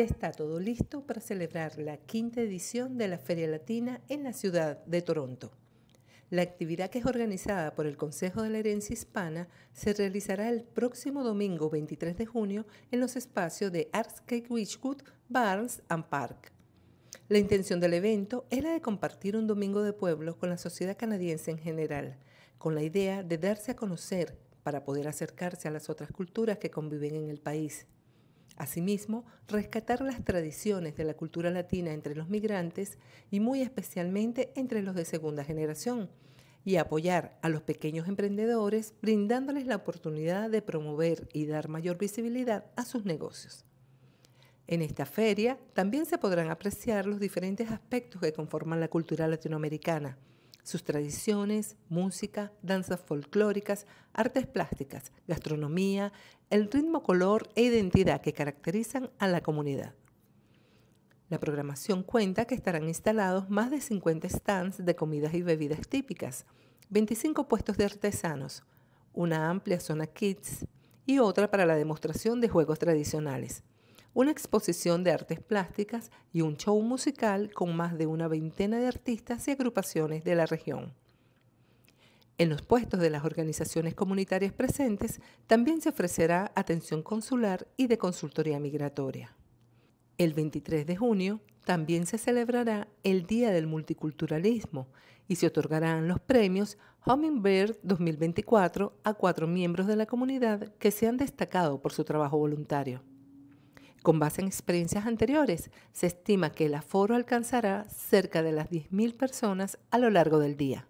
Ya está todo listo para celebrar la quinta edición de la Feria Latina en la ciudad de Toronto. La actividad que es organizada por el Consejo de la Herencia Hispana se realizará el próximo domingo 23 de junio en los espacios de Artscape Witchwood, Barnes and Park. La intención del evento es la de compartir un domingo de pueblo con la sociedad canadiense en general, con la idea de darse a conocer para poder acercarse a las otras culturas que conviven en el país Asimismo, rescatar las tradiciones de la cultura latina entre los migrantes y muy especialmente entre los de segunda generación y apoyar a los pequeños emprendedores brindándoles la oportunidad de promover y dar mayor visibilidad a sus negocios. En esta feria también se podrán apreciar los diferentes aspectos que conforman la cultura latinoamericana, sus tradiciones, música, danzas folclóricas, artes plásticas, gastronomía, el ritmo, color e identidad que caracterizan a la comunidad. La programación cuenta que estarán instalados más de 50 stands de comidas y bebidas típicas, 25 puestos de artesanos, una amplia zona kids y otra para la demostración de juegos tradicionales una exposición de artes plásticas y un show musical con más de una veintena de artistas y agrupaciones de la región. En los puestos de las organizaciones comunitarias presentes también se ofrecerá atención consular y de consultoría migratoria. El 23 de junio también se celebrará el Día del Multiculturalismo y se otorgarán los premios Hummingbird 2024 a cuatro miembros de la comunidad que se han destacado por su trabajo voluntario. Con base en experiencias anteriores, se estima que el aforo alcanzará cerca de las 10.000 personas a lo largo del día.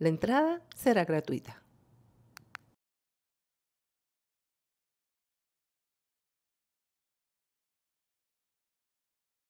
La entrada será gratuita.